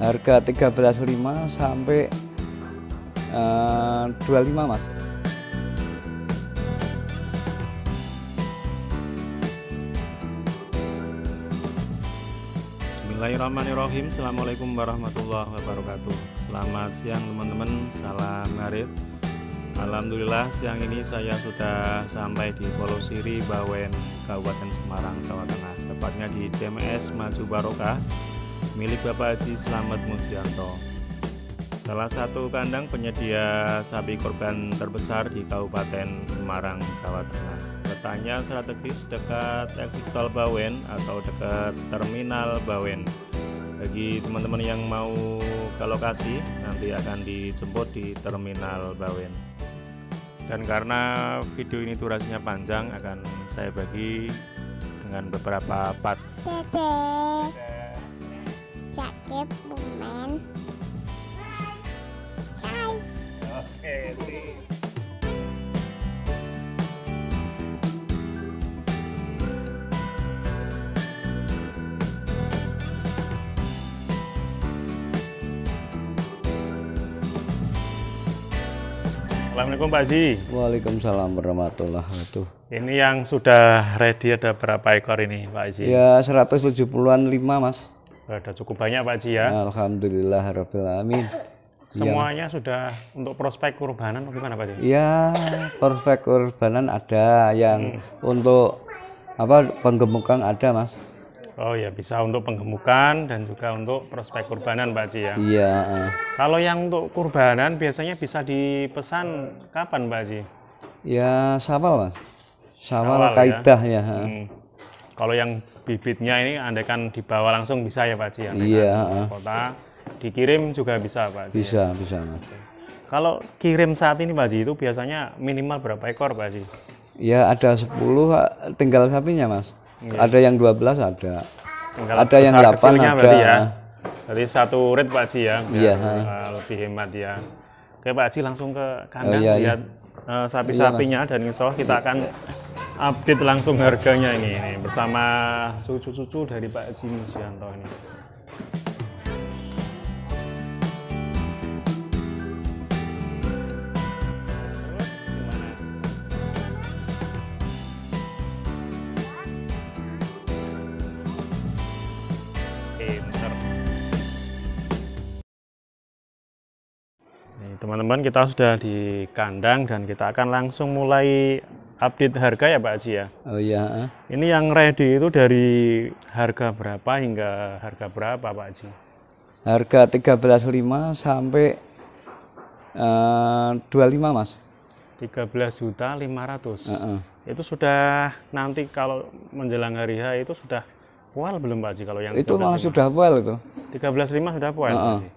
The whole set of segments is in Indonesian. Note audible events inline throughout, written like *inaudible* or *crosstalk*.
harga 13.5 sampai eh, uh, 25 mas Bismillahirrahmanirrahim Assalamualaikum warahmatullahi wabarakatuh Selamat siang teman-teman Salam ngarit Alhamdulillah siang ini saya sudah sampai di Polosiri, Bawen, Kabupaten Semarang, Jawa Tengah Tepatnya di TMS Maju Barokah milik Bapak Haji Slamet Munsianto, Salah satu kandang penyedia sapi korban terbesar di Kabupaten Semarang, Jawa Tengah. Letaknya strategis dekat exit tol Bawen atau dekat terminal Bawen. Bagi teman-teman yang mau ke lokasi, nanti akan dijemput di terminal Bawen. Dan karena video ini durasinya panjang, akan saya bagi dengan beberapa part. Catwoman. Guys. Okay, Assalamualaikum Pak Haji. Waalaikumsalam warahmatullahi wabarakatuh. Ini yang sudah ready ada berapa ekor ini Pak Haji? Ya 175 mas berada cukup banyak Pak Ji ya. Alhamdulillah Rabbil Amin. Semuanya ya. sudah untuk prospek kurbanan bagaimana Pak Ji? Ya, prospek kurbanan ada yang hmm. untuk apa penggemukan ada Mas. Oh ya bisa untuk penggemukan dan juga untuk prospek kurbanan Pak Ji ya. Iya. Eh. Kalau yang untuk kurbanan biasanya bisa dipesan kapan Pak Ji? Ya Syawal Mas. Syawal, Syawal ya. kaidah ya. ya. Hmm kalau yang bibitnya ini kan dibawa langsung bisa ya Pak Ji? Iya. Kota dikirim juga bisa Pak Ji? Bisa, bisa. Mas. Kalau kirim saat ini Pak Ji itu biasanya minimal berapa ekor Pak Ji? Ya ada 10 tinggal sapinya Mas. Iya. Ada yang 12 ada. Tinggal ada yang 8 ada. Ya. Jadi satu red Pak Ji ya, Iya. Eh, lebih hemat ya. Oke Pak Ji langsung ke kandang oh, iya, iya. lihat uh, sapi-sapinya iya, dan insya Allah kita iya. akan update langsung harganya ini, ini bersama cucu-cucu dari Pak Jimmy Sianto ini. teman-teman kita sudah di kandang dan kita akan langsung mulai update harga ya Pak Haji ya. Oh iya. Ini yang ready itu dari harga berapa hingga harga berapa Pak Haji? Harga 13.5 sampai eh, uh, 25 Mas. 13 juta 500. Uh -uh. Itu sudah nanti kalau menjelang hari H itu sudah pual belum Pak Haji kalau yang Itu malah sudah pual itu. 13.5 sudah pual uh -uh. Pak Haji.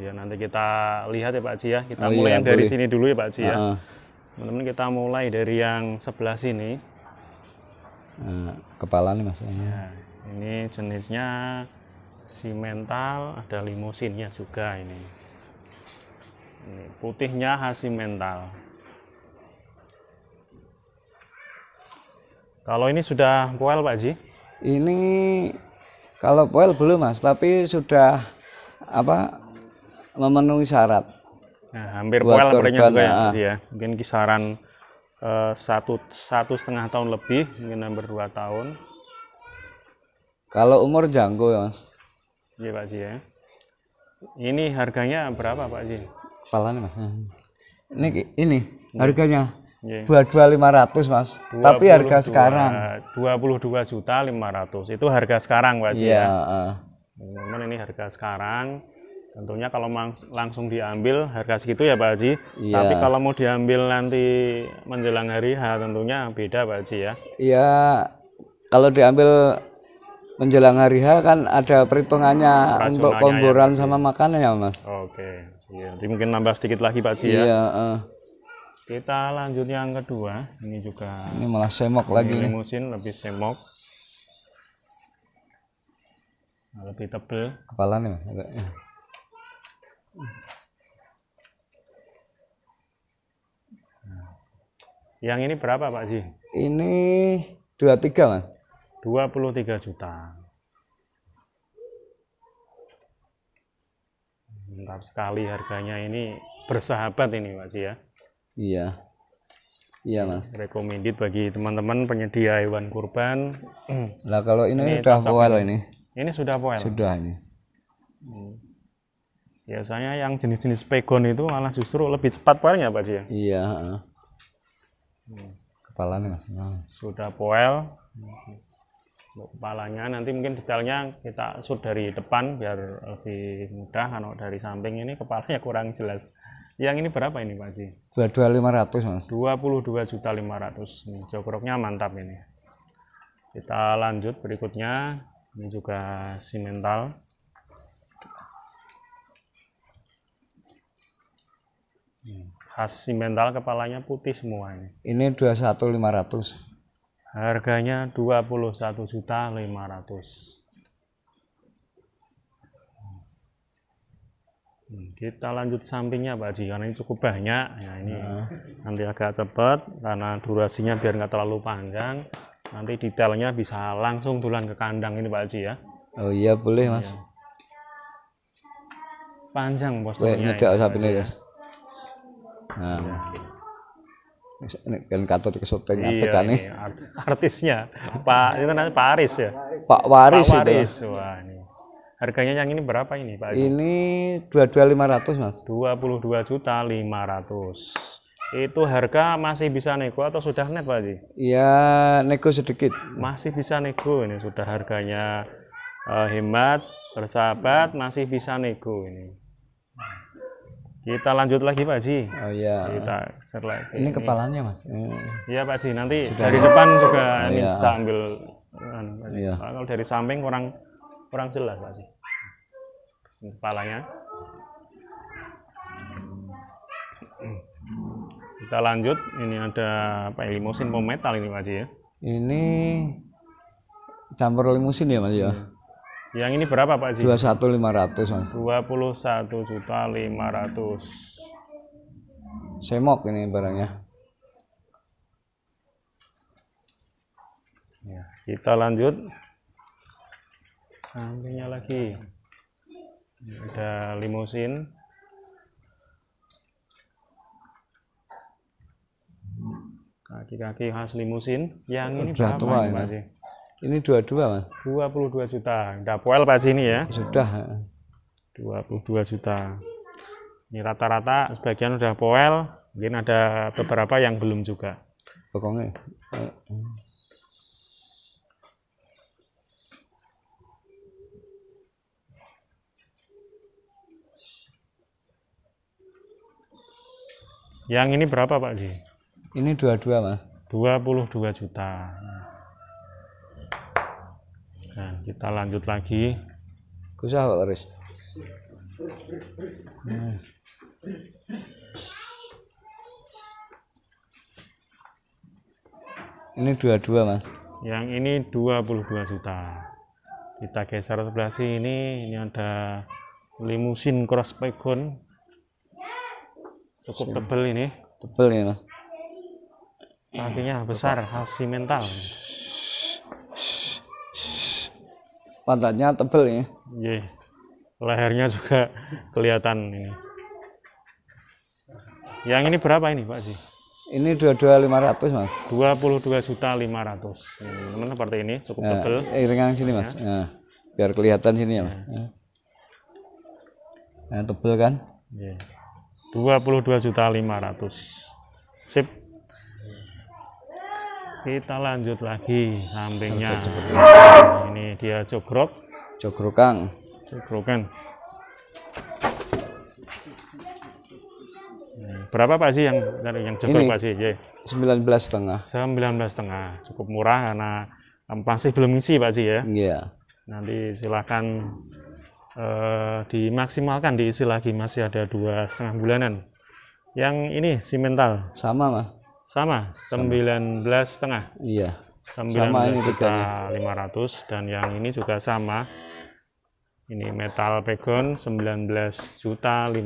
ya nanti kita lihat ya Pak Haji ya. Kita oh, mulai iya, yang dari boleh. sini dulu ya Pak Haji uh -uh. ya teman-teman kita mulai dari yang sebelah sini nah, kepala nih mas ya, ini jenisnya simental ada limusinnya juga ini ini putihnya khas mental kalau ini sudah poel Pak Ji ini kalau poel belum Mas tapi sudah apa memenuhi syarat Nah, hampir buat poel korban, juga ya, ah. ya. Mungkin kisaran uh, satu satu setengah tahun lebih, mungkin hampir dua tahun. Kalau umur janggo ya, Mas? Iya, Pak Ji ya. Ini harganya berapa, Pak Ji? Kepalanya, Mas. Ini ini harganya iya. dua dua lima ratus mas 22, tapi harga sekarang dua puluh dua juta lima ratus itu harga sekarang pak Ji yeah. ya uh. ini harga sekarang Tentunya kalau langsung diambil harga segitu ya Pak Haji. Ya. Tapi kalau mau diambil nanti menjelang hari H tentunya beda Pak Haji ya. Iya. Kalau diambil menjelang hari H kan ada perhitungannya untuk ya, komboran ya, sama makanannya Mas. Oke. Nanti mungkin nambah sedikit lagi Pak Haji ya. Iya. Uh. Kita lanjut yang kedua. Ini juga Ini malah semok ini lagi. musim lebih semok. Nah, lebih tebel. nih Mas. Hmm. Yang ini berapa Pak Ji? Ini 23 Pak. 23 juta. Mantap sekali harganya ini bersahabat ini Pak Ji ya. Iya. Iya Mas. Recommended bagi teman-teman penyedia hewan kurban. Lah kalau ini, ini sudah poel ini. Ini sudah poel. Sudah ini. Hmm. Biasanya yang jenis-jenis pegon itu malah justru lebih cepat poelnya Pak ya? Iya. Kepalanya Mas. Nah. Sudah poel. Kepalanya nanti mungkin detailnya kita shoot dari depan biar lebih mudah. Kalau dari samping ini kepalanya kurang jelas. Yang ini berapa ini Pak Ji? 22.500 Mas. 22.500. Nih jogroknya mantap ini. Kita lanjut berikutnya. Ini juga simental. Hmm. khas mental kepalanya putih semua ini ini 21500 harganya 21 juta 500 hmm, kita lanjut sampingnya Pak Ji karena ini cukup banyak ya ini nah. nanti agak cepat karena durasinya biar nggak terlalu panjang nanti detailnya bisa langsung tulan ke kandang ini Pak Ji ya oh iya boleh Mas iya. Panjang panjang posturnya nggak usah ini ya. Nah. Iya. Kan kantor di Kesoteng iya, kan nih. Iya. Artisnya Pak itu nanti Pak Aris ya. Pak Waris, Pak Waris. Itu. Wah, ini. Harganya yang ini berapa ini Pak? Ini 22.500 Mas. 22 juta 500 itu harga masih bisa nego atau sudah net Pak Haji? Iya nego sedikit masih bisa nego ini sudah harganya uh, hemat bersahabat masih bisa nego ini kita lanjut lagi Pak Haji. Oh iya. Kita share lagi. Ini, ini. kepalanya Mas. Iya Pak Haji, nanti Sudah. dari depan juga oh, ini iya. kita ambil anu, Iya. Kalau dari samping kurang kurang jelas Pak Haji. Kepalanya. Kita lanjut, ini ada apa ya, limusin ini Pak Haji ya. Ini campur limusin ya Mas ya. Iya. Yang ini berapa Pak Ji? 21.500, Mas. satu juta ratus. Semok ini barangnya. Ya, kita lanjut. Sampingnya lagi. Ada limusin. Kaki-kaki khas limusin. Yang ini Udah berapa tua, ini, Pak Ji? Ini 22 mas. 22 juta. Enggak poel pas ini ya? Sudah. 22 juta. Ini rata-rata sebagian udah poel. Mungkin ada beberapa yang belum juga. Pokoknya. Eh, yang ini berapa Pak Ji? Ini 22 mas. 22 juta. Nah, kita lanjut lagi. Kusah Pak Baris. Nah. Ini 22, Mas. Yang ini 22 juta. Kita geser sebelah sini, ini ada limusin cross wagon. Cukup tebel ini. Tebel ya, Mas. Kakinya besar, khas mental. pantatnya tebel ya. Iya. Lehernya juga kelihatan ini. Yang ini berapa ini Pak sih? Ini 22.500 mas. 22 juta 500. Ini teman seperti ini cukup ya, tebel. Iringan sini mas. Ya. Biar kelihatan sini ya. Mas. Ya. Nah, tebel kan? Iya. puluh 22 juta 500. Sip kita lanjut lagi sampingnya ini dia jogrok jogrokang jogrokan berapa pak sih yang yang jogrok pak sih sembilan belas setengah sembilan setengah cukup murah karena masih belum isi pak sih ya iya nanti silakan eh, dimaksimalkan diisi lagi masih ada dua setengah bulanan yang ini simental sama mas sama, 19 setengah. Iya. 19 juta 500 dan yang ini juga sama. Ini metal pegon 19 juta 500.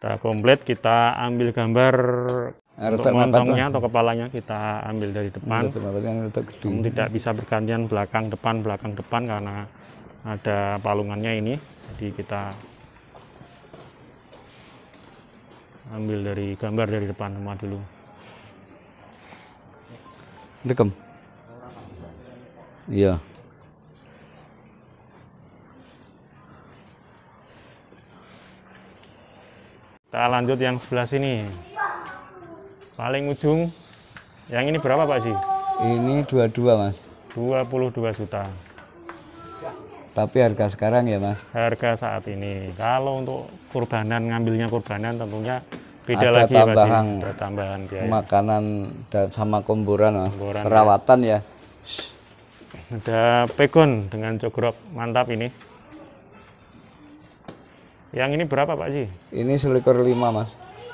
Kita komplit, kita ambil gambar untuk moncongnya atau kepalanya kita ambil dari depan. Kan tidak bisa bergantian belakang depan belakang depan karena ada palungannya ini. Jadi kita ambil dari gambar dari depan rumah dulu Dekem. iya kita lanjut yang sebelah sini paling ujung yang ini berapa Pak sih ini 22 Mas 22 juta tapi harga sekarang ya mas harga saat ini kalau untuk kurbanan ngambilnya kurbanan tentunya beda ada lagi ya. tambahan, ada tambahan biaya. makanan dan sama komburan, komboran ya. perawatan ya. ya. Ada pegon dengan cokrok mantap ini. Yang ini berapa Pak Ji? Ini selikur lima Mas.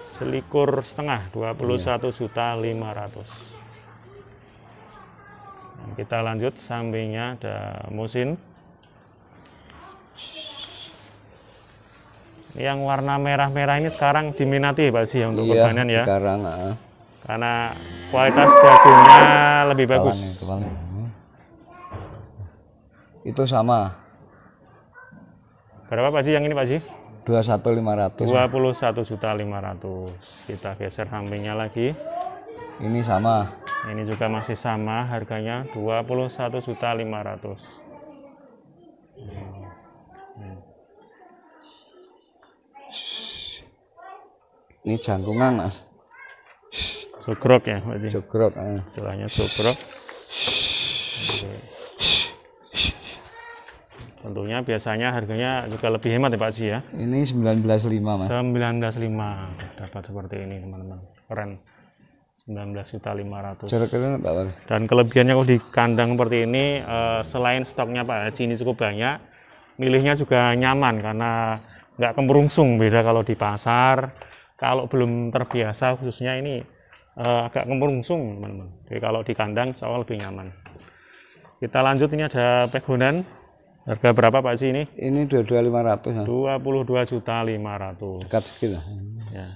Selikur setengah 21 iya. juta lima 500. Kita lanjut sampingnya ada musin yang warna merah-merah ini sekarang diminati Pak Haji ya untuk iya, ya. Sekarang, uh. Karena kualitas jagungnya lebih bagus. Itu sama. Berapa Pak Haji yang ini Pak Haji? 21500. 21.500. Kita geser sampingnya lagi. Ini sama. Ini juga masih sama harganya 21.500. Hmm. Hmm. Ini jangkungan mas. Jogrok ya berarti. Jogrok. Eh. Istilahnya jogrok. Tentunya biasanya harganya juga lebih hemat ya Pak Ji ya. Ini 19.5 Mas. 19.5 dapat seperti ini teman-teman. Keren. 19 juta 500. Dan kelebihannya kalau di kandang seperti ini eh, selain stoknya Pak Haji ini cukup banyak, milihnya juga nyaman karena nggak kemerungsung beda kalau di pasar kalau belum terbiasa khususnya ini uh, agak kemerungsung teman-teman jadi kalau di kandang soal lebih nyaman kita lanjut ini ada pegonan harga berapa Pak sih ini? ini 22.500 ya 22 juta 500 dekat sedikit ya.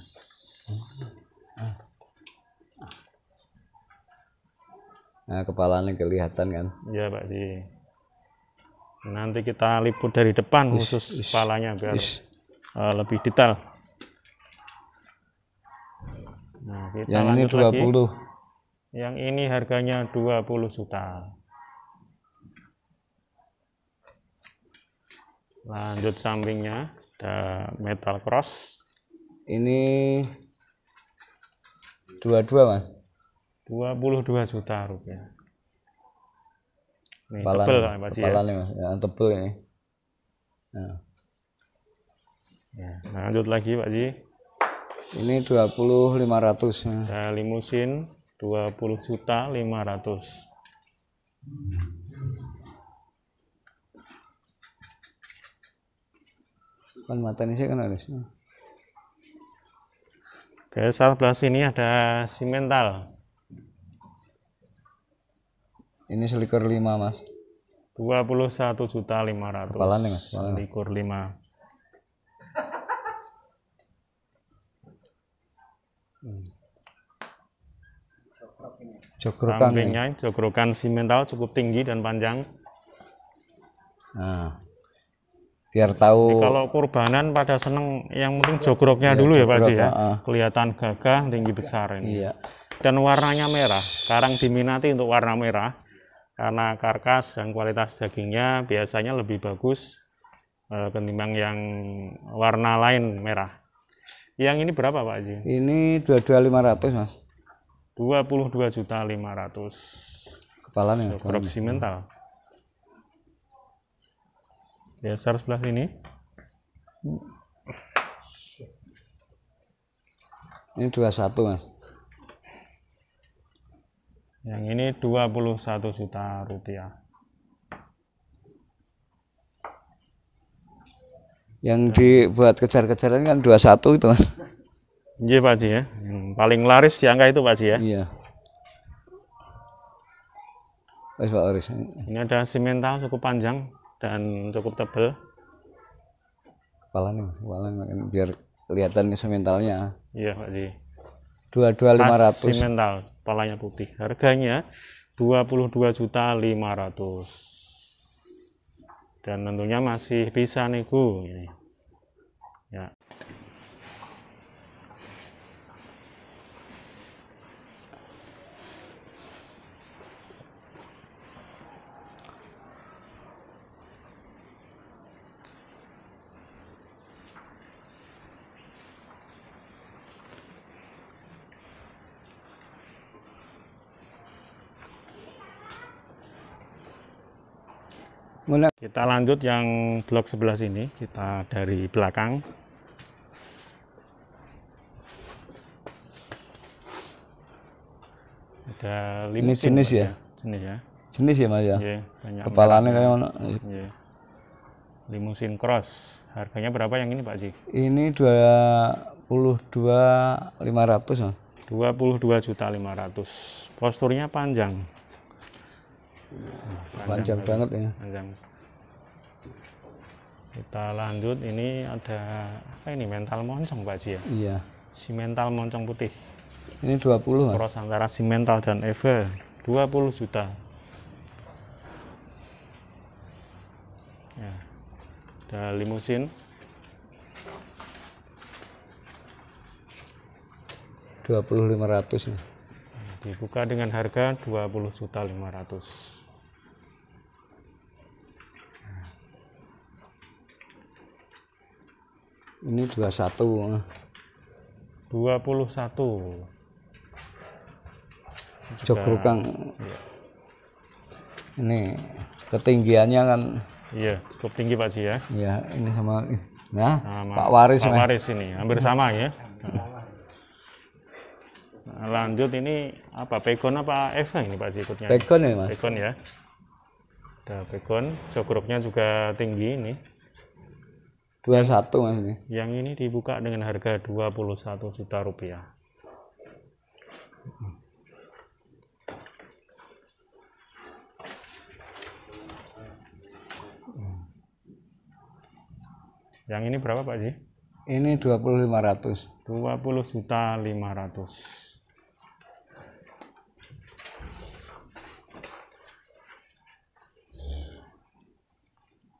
nah kepalanya kelihatan kan ya Pak Ji nanti kita liput dari depan khusus kepalanya biar ish uh, lebih detail. Nah, kita yang ini 20. Lagi. Yang ini harganya 20 juta. Lanjut sampingnya ada metal cross. Ini 22, Mas. 22 juta rupiah. Ini kepala, tebel, nih, Pak Kepala ya. nih, Mas. Ya, tebel ini. Nah. Ya, nah, lanjut lagi Pak Ji. Ini 2500 Ya, nah, limusin 20 juta 500. Kan mata ini sih kan harus. Oke, sebelah sini ada simental. Ini selikur 5, Mas. 21 juta 500. Kepalan nih, Mas. Selikur 5. Hmm. Ya? Sampingnya jogrokan si jokrokan cukup tinggi dan panjang. Nah, biar tahu. Jadi kalau kurbanan pada seneng yang penting jogroknya ya, dulu jogrok, ya Pak Ji ya. Ah, ah. Kelihatan gagah, tinggi besar ini. Iya. Dan warnanya merah. sekarang diminati untuk warna merah karena karkas dan kualitas dagingnya biasanya lebih bagus eh, ketimbang yang warna lain merah. Yang ini berapa Pak Haji? Ini 22.500 Mas. 22 juta 500. Kepala nih. Krop simental. Ya, ya. ya sebelah sini. Ini 21 Mas. Yang ini 21 juta rupiah. yang dibuat kejar-kejaran kan 21 itu mas iya Pak Ji ya paling laris di angka itu Pak Ji ya iya Wes Pak Aris. Ini ada simental cukup panjang dan cukup tebal Kepala nih, kepala biar kelihatan simentalnya. Iya Pak Ji. Dua dua lima ratus. Simental, palanya putih. Harganya dua puluh dua juta lima ratus dan tentunya masih bisa nego ini kita lanjut yang blok sebelah sini kita dari belakang ada limusin. Ini jenis ya? ya? jenis ya jenis ya mas ya yeah, kepalanya kayak mana iya. yeah. limusin cross harganya berapa yang ini pak Ji ini dua puluh dua juta lima posturnya panjang panjang, panjang banget ya panjang kita lanjut ini ada apa ini mental moncong Pak Ji ya iya si mental moncong putih ini 20 poros kan? antara si mental dan Eva 20 juta ya. ada limusin 25.000 dibuka dengan harga 20 juta 500 ini 21 21 Jogrukang iya. ini ketinggiannya kan iya cukup tinggi Pak Ji ya iya ini sama nah, nah Pak Waris Pak Waris ini hampir sama ya nah, lanjut ini apa pegon apa Eva ini Pak Ji ikutnya pegon ya Mas pegon ya ada pegon jogroknya juga tinggi ini 21 maksudnya. Yang ini dibuka dengan harga 21 juta rupiah. Yang ini berapa Pak Ji? Ini 2500. 20 juta 500.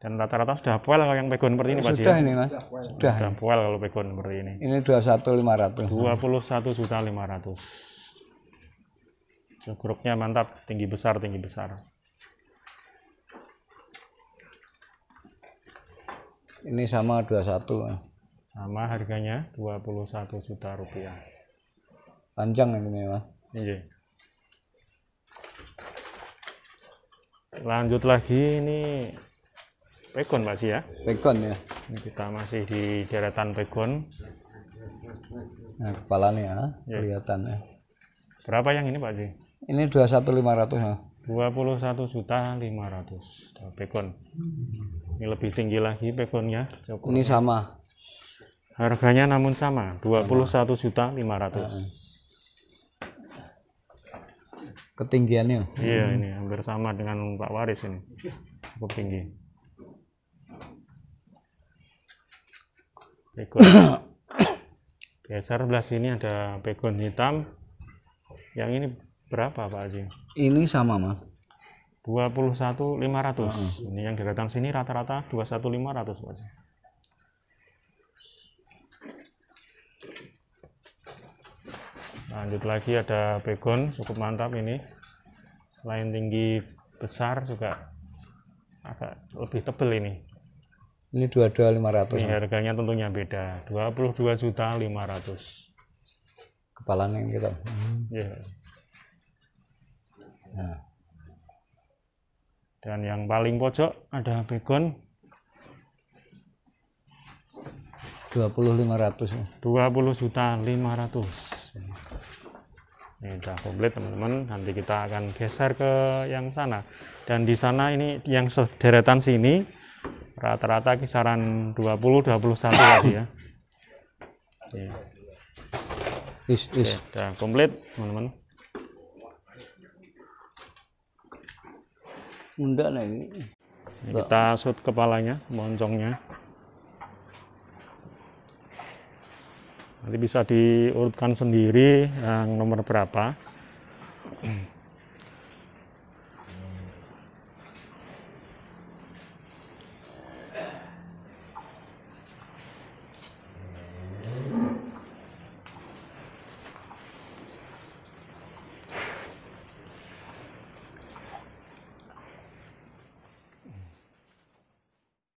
Dan rata-rata sudah puel kalau yang pegon seperti ini Pak Sudah ini Mas. Sudah. Sudah puel kalau pegon seperti ini. Ini 21.500. 21.500. Groknya mantap, tinggi besar, tinggi besar. Ini sama 21. Sama harganya 21 juta rupiah. Panjang ini Mas. Iya. Lanjut lagi ini Pegon Pak Ji ya. Pegon ya. Ini kita masih di deretan Pegon. Nah, kepalanya ya, ya. kelihatan ya. Berapa yang ini Pak Ji? Ini 21.500 ya. 21 juta 500 nah, pegon. Ini lebih tinggi lagi pegonnya. Ini sama. Harganya namun sama, 21 juta 500. Nah. Ketinggiannya. Iya, ini hampir sama dengan Pak Waris ini. Cukup tinggi. begon *coughs* geser belas ini ada begon hitam yang ini berapa Pak Haji? ini sama Mas 21.500 lima ratus. ini yang di datang sini rata-rata 21.500 Pak Haji lanjut lagi ada begon cukup mantap ini selain tinggi besar juga agak lebih tebel ini ini 22.500. Ini harganya tentunya beda. 22.500. Kepala nih kita. Hmm. Ya. Nah. Dan yang paling pojok ada begon 2500 20 juta 500. Ini udah komplit teman-teman. Nanti kita akan geser ke yang sana. Dan di sana ini yang deretan sini rata-rata kisaran 20 21 tadi ya. ya. Is, is. Oke, sudah komplit, teman-teman. Mundak lagi. kita shoot kepalanya, moncongnya. Nanti bisa diurutkan sendiri yang nomor berapa.